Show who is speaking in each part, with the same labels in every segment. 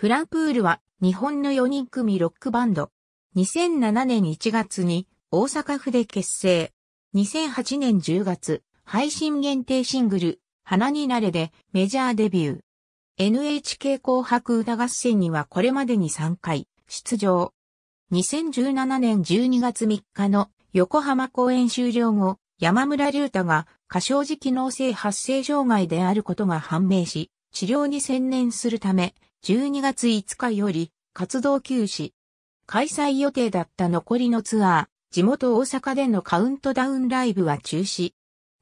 Speaker 1: フランプールは日本の4人組ロックバンド。2007年1月に大阪府で結成。2008年10月、配信限定シングル、花になれでメジャーデビュー。NHK 紅白歌合戦にはこれまでに3回出場。2017年12月3日の横浜公演終了後、山村隆太が過小時機能性発生障害であることが判明し、治療に専念するため、12月5日より活動休止。開催予定だった残りのツアー、地元大阪でのカウントダウンライブは中止。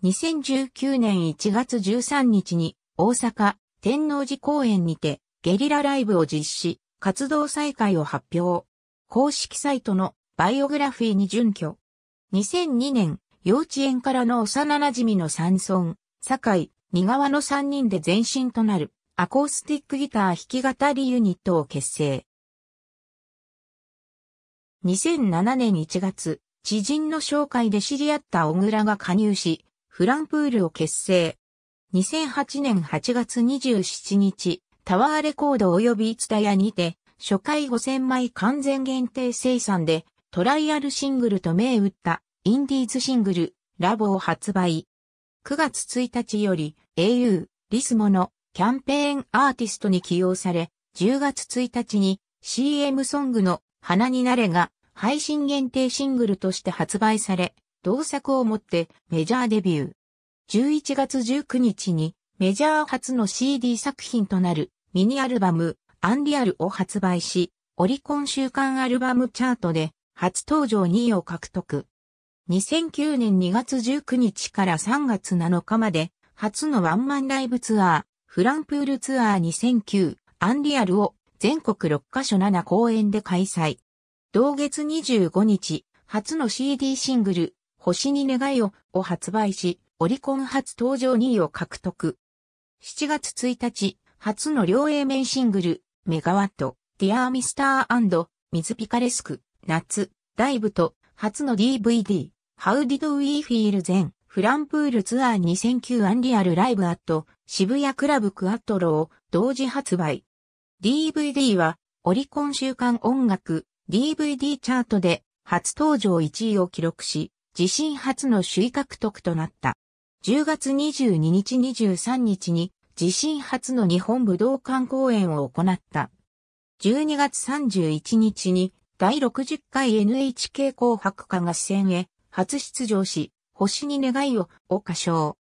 Speaker 1: 2019年1月13日に大阪天王寺公園にてゲリラライブを実施、活動再開を発表。公式サイトのバイオグラフィーに準拠。2002年、幼稚園からの幼馴染の山村、堺、二川の3人で前身となる。アコースティックギター弾き語りユニットを結成。2007年1月、知人の紹介で知り合った小倉が加入し、フランプールを結成。2008年8月27日、タワーレコード及びツタヤにて、初回5000枚完全限定生産で、トライアルシングルと銘打ったインディーズシングル、ラボを発売。9月1日より、au、リスモのキャンペーンアーティストに起用され、10月1日に CM ソングの花になれが配信限定シングルとして発売され、同作をもってメジャーデビュー。11月19日にメジャー初の CD 作品となるミニアルバムアンリアルを発売し、オリコン週間アルバムチャートで初登場2位を獲得。2009年2月19日から3月7日まで初のワンマンライブツアーフランプールツアー2009アンリアルを全国6カ所7公演で開催。同月25日、初の CD シングル、星に願いをを発売し、オリコン初登場2位を獲得。7月1日、初の両 A 面シングル、メガワット、ディアーミスター水ピカレスク、夏、ライブと、初の DVD、How did we feel ゼン。フランプールツアー2009アンリアルライブアット渋谷クラブクアトロを同時発売。DVD はオリコン週間音楽 DVD チャートで初登場1位を記録し、自身初の首位獲得となった。10月22日23日に自身初の日本武道館公演を行った。12月31日に第60回 NHK 紅白歌合戦へ初出場し、星に願いをを歌唱。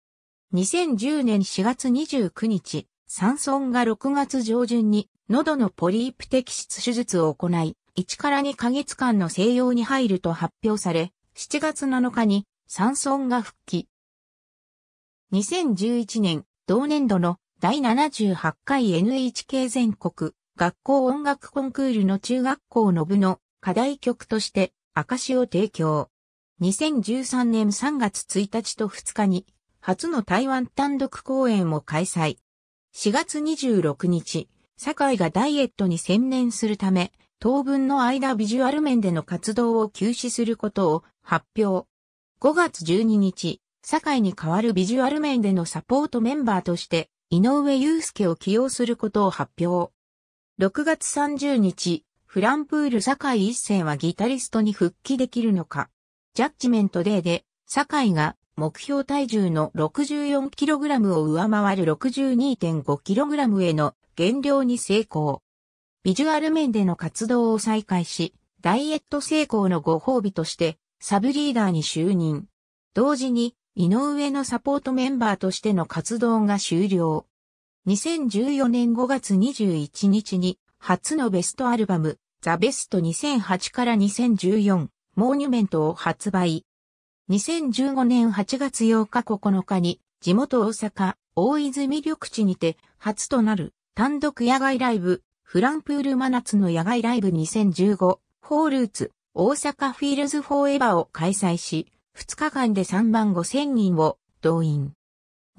Speaker 1: 2010年4月29日、山村が6月上旬に喉のポリープ摘出手術を行い、1から2ヶ月間の静養に入ると発表され、7月7日に山村が復帰。2011年、同年度の第78回 NHK 全国学校音楽コンクールの中学校の部の課題曲として証を提供。2013年3月1日と2日に、初の台湾単独公演を開催。4月26日、堺がダイエットに専念するため、当分の間ビジュアル面での活動を休止することを発表。5月12日、堺に代わるビジュアル面でのサポートメンバーとして、井上祐介を起用することを発表。6月30日、フランプール堺一世はギタリストに復帰できるのか。ジャッジメントデーで、酒井が目標体重の 64kg を上回る 62.5kg への減量に成功。ビジュアル面での活動を再開し、ダイエット成功のご褒美としてサブリーダーに就任。同時に、井上のサポートメンバーとしての活動が終了。2014年5月21日に、初のベストアルバム、ザ・ベスト2008から2014モーニュメントを発売。2015年8月8日9日に地元大阪、大泉緑地にて初となる単独野外ライブ、フランプール真夏の野外ライブ2015、ホールーツ、大阪フィールズフォーエバーを開催し、2日間で3万5千人を動員。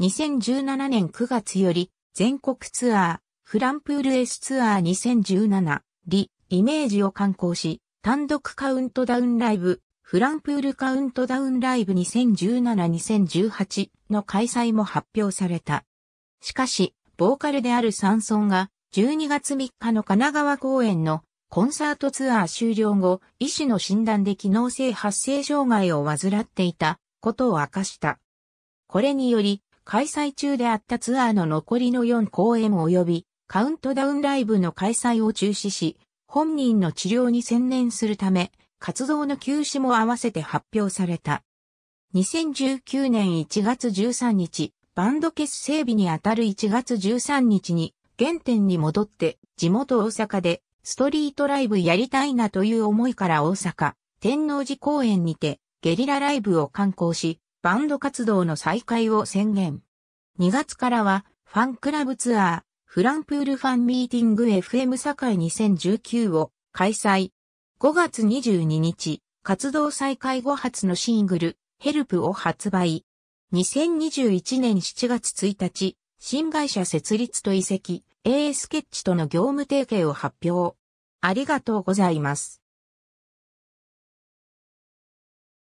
Speaker 1: 2017年9月より全国ツアー、フランプール S ツアー2017、リ、イメージを観光し、単独カウントダウンライブ、フランプールカウントダウンライブ2017-2018の開催も発表された。しかし、ボーカルであるサンソンが12月3日の神奈川公演のコンサートツアー終了後、医師の診断で機能性発生障害を患っていたことを明かした。これにより、開催中であったツアーの残りの4公演及び、カウントダウンライブの開催を中止し、本人の治療に専念するため、活動の休止も合わせて発表された。2019年1月13日、バンド結成日にあたる1月13日に、原点に戻って、地元大阪で、ストリートライブやりたいなという思いから大阪、天王寺公園にて、ゲリラライブを観光し、バンド活動の再開を宣言。2月からは、ファンクラブツアー、フランプールファンミーティング FM 堺2019を開催。5月22日、活動再開後初のシングル、ヘルプを発売。2021年7月1日、新会社設立と移籍、AS ケッチとの業務提携を発表。ありがとうございます。